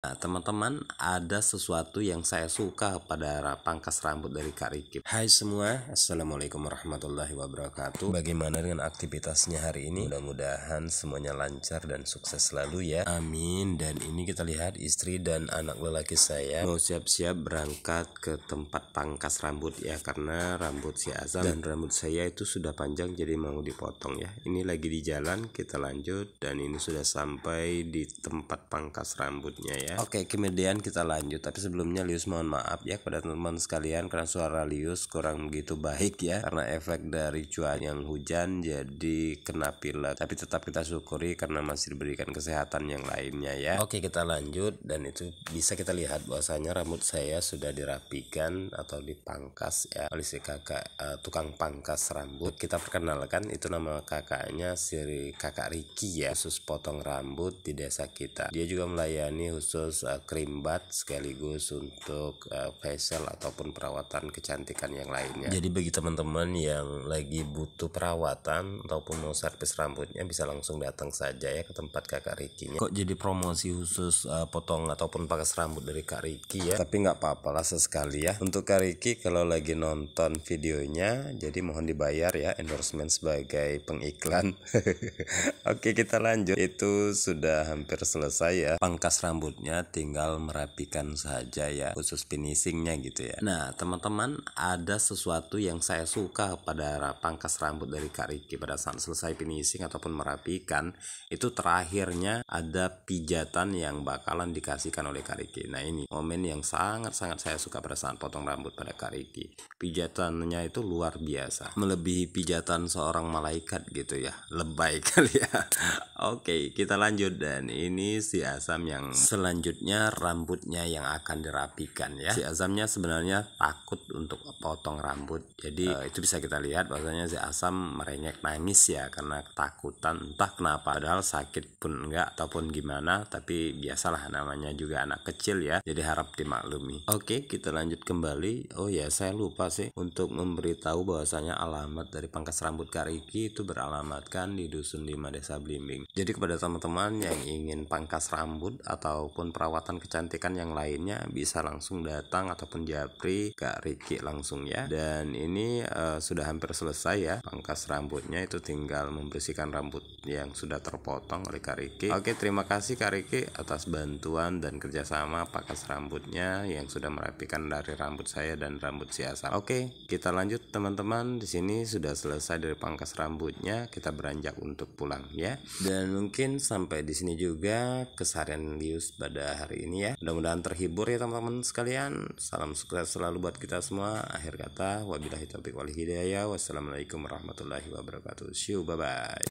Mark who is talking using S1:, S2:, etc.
S1: Nah, teman-teman, ada sesuatu yang saya suka pada pangkas rambut dari Kak Riki. Hai semua, Assalamualaikum warahmatullahi wabarakatuh. Bagaimana dengan aktivitasnya hari ini? Mudah-mudahan semuanya lancar dan sukses selalu ya. Amin. Dan ini kita lihat istri dan anak lelaki saya mau siap-siap berangkat ke tempat pangkas rambut ya. Karena rambut si Azam dan rambut saya itu sudah panjang jadi mau dipotong ya. Ini lagi di jalan, kita lanjut. Dan ini sudah sampai di tempat pangkas rambutnya ya ya. Oke, kemudian kita lanjut. Tapi sebelumnya Lius mohon maaf ya kepada teman-teman sekalian karena suara Lius kurang begitu baik ya karena efek dari cuaca yang hujan jadi kena pilek. Tapi tetap kita syukuri karena masih diberikan kesehatan yang lainnya ya. Oke, kita lanjut dan itu bisa kita lihat bahwasanya rambut saya sudah dirapikan atau dipangkas ya oleh si kakak uh, tukang pangkas rambut. Kita perkenalkan itu nama kakaknya si kakak Riki ya, khusus potong rambut di desa kita. Dia juga melayani khusus khusus uh, eh, krim bat sekaligus untuk uh, eh, facial ataupun perawatan kecantikan yang lainnya. Jadi bagi teman-teman yang lagi butuh perawatan ataupun mau servis rambutnya bisa langsung datang saja ya ke tempat Kakak Rikinya. Kok jadi promosi khusus uh, potong ataupun pakai rambut dari Kak Riki ya? Tapi nggak apa-apa lah sesekali ya. Untuk Kak Riki kalau lagi nonton videonya jadi mohon dibayar ya endorsement sebagai pengiklan. Oke kita lanjut. Itu sudah hampir selesai ya pangkas rambutnya selanjutnya tinggal merapikan saja ya khusus finishingnya gitu ya nah teman-teman ada sesuatu yang saya suka pada pangkas rambut dari Kak Riki pada saat selesai finishing ataupun merapikan itu terakhirnya ada pijatan yang bakalan dikasihkan oleh Kak Riki nah ini momen yang sangat-sangat saya suka pada saat potong rambut pada Kak Riki pijatannya itu luar biasa melebihi pijatan seorang malaikat gitu ya lebay kali ya oke kita lanjut dan ini si asam yang selanjutnya selanjutnya rambutnya yang akan dirapikan ya si Azamnya sebenarnya takut untuk potong rambut jadi uh, itu bisa kita lihat bahwasanya si Azam merengek nangis ya karena ketakutan entah kenapa padahal sakit pun enggak ataupun gimana tapi biasalah namanya juga anak kecil ya jadi harap dimaklumi oke kita lanjut kembali oh ya saya lupa sih untuk memberitahu bahwasanya alamat dari pangkas rambut Kariki itu beralamatkan di dusun 5 desa Blimbing jadi kepada teman-teman yang ingin pangkas rambut ataupun perawatan kecantikan yang lainnya bisa langsung datang ataupun japri Kak Riki langsung ya dan ini uh, sudah hampir selesai ya pangkas rambutnya itu tinggal membersihkan rambut yang sudah terpotong oleh Kak Riki oke terima kasih Kak Riki atas bantuan dan kerjasama pangkas rambutnya yang sudah merapikan dari rambut saya dan rambut si Asal oke kita lanjut teman-teman di sini sudah selesai dari pangkas rambutnya kita beranjak untuk pulang ya dan mungkin sampai di sini juga kesarian Lius pada pada hari ini ya. Mudah-mudahan terhibur ya teman-teman sekalian. Salam sukses selalu buat kita semua. Akhir kata, wabillahi taufiq wal hidayah. Wassalamualaikum warahmatullahi wabarakatuh. See you, bye-bye.